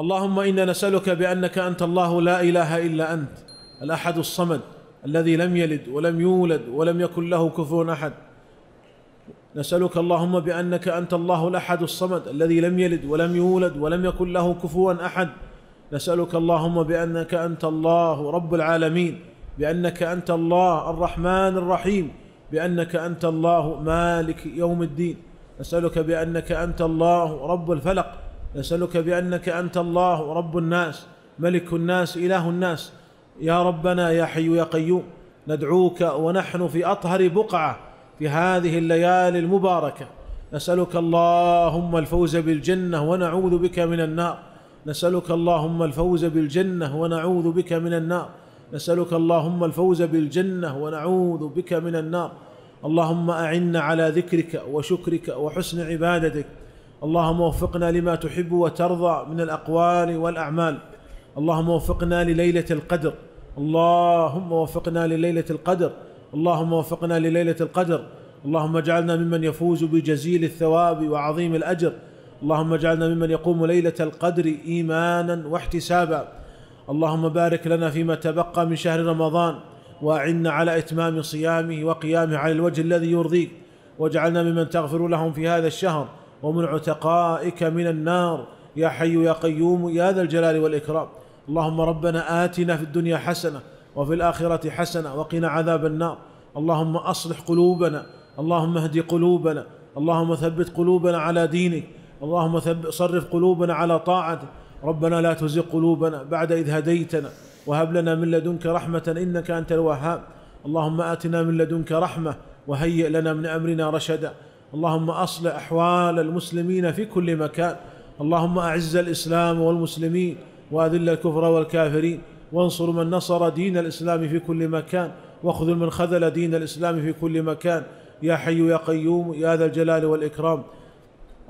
اللهم انا نسالك بانك انت الله لا اله الا انت الاحد الصمد الذي لم يلد ولم يولد ولم يكن له كفوا احد نسالك اللهم بانك انت الله الاحد الصمد الذي لم يلد ولم يولد ولم يكن له كفوا احد نسالك اللهم بانك انت الله رب العالمين بانك انت الله الرحمن الرحيم بانك انت الله مالك يوم الدين نسالك بانك انت الله رب الفلق نسألك بأنك أنت الله رب الناس ملك الناس إله الناس يا ربنا يا حي يا قيوم ندعوك ونحن في أطهر بقعة في هذه الليالي المباركة نسألك اللهم الفوز بالجنة ونعوذ بك من النار نسألك اللهم الفوز بالجنة ونعوذ بك من النار نسألك اللهم الفوز بالجنة ونعوذ بك من النار اللهم أعنا على ذكرك وشكرك وحسن عبادتك اللهم وفقنا لما تحب وترضى من الاقوال والاعمال اللهم وفقنا لليله القدر اللهم وفقنا لليله القدر اللهم وفقنا لليله القدر اللهم اجعلنا ممن يفوز بجزيل الثواب وعظيم الاجر اللهم اجعلنا ممن يقوم ليله القدر ايمانا واحتسابا اللهم بارك لنا فيما تبقى من شهر رمضان واعنا على اتمام صيامه وقيامه على الوجه الذي يرضيك واجعلنا ممن تغفر لهم في هذا الشهر ومن عتقائك من النار يا حي يا قيوم يا ذا الجلال والإكرام اللهم ربنا آتنا في الدنيا حسنة وفي الآخرة حسنة وقنا عذاب النار اللهم أصلح قلوبنا اللهم اهد قلوبنا اللهم ثبت قلوبنا على دينك اللهم صرف قلوبنا على طاعتك ربنا لا تزغ قلوبنا بعد إذ هديتنا وهب لنا من لدنك رحمة إنك أنت الوهاب اللهم آتنا من لدنك رحمة وهيئ لنا من أمرنا رشدا اللهم اصلح احوال المسلمين في كل مكان اللهم اعز الاسلام والمسلمين واذل الكفر والكافرين وانصر من نصر دين الاسلام في كل مكان واخذل من خذل دين الاسلام في كل مكان يا حي يا قيوم يا ذا الجلال والاكرام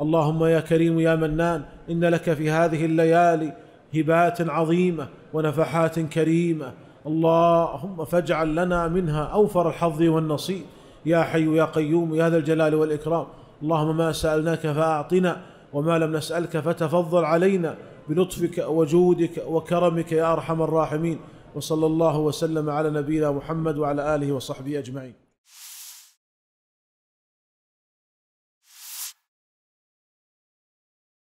اللهم يا كريم يا منان ان لك في هذه الليالي هبات عظيمه ونفحات كريمه اللهم فاجعل لنا منها اوفر الحظ والنصيب يا حي يا قيوم يا ذا الجلال والإكرام اللهم ما سألناك فأعطنا وما لم نسألك فتفضل علينا بلطفك وجودك وكرمك يا أرحم الراحمين وصلى الله وسلم على نبينا محمد وعلى آله وصحبه أجمعين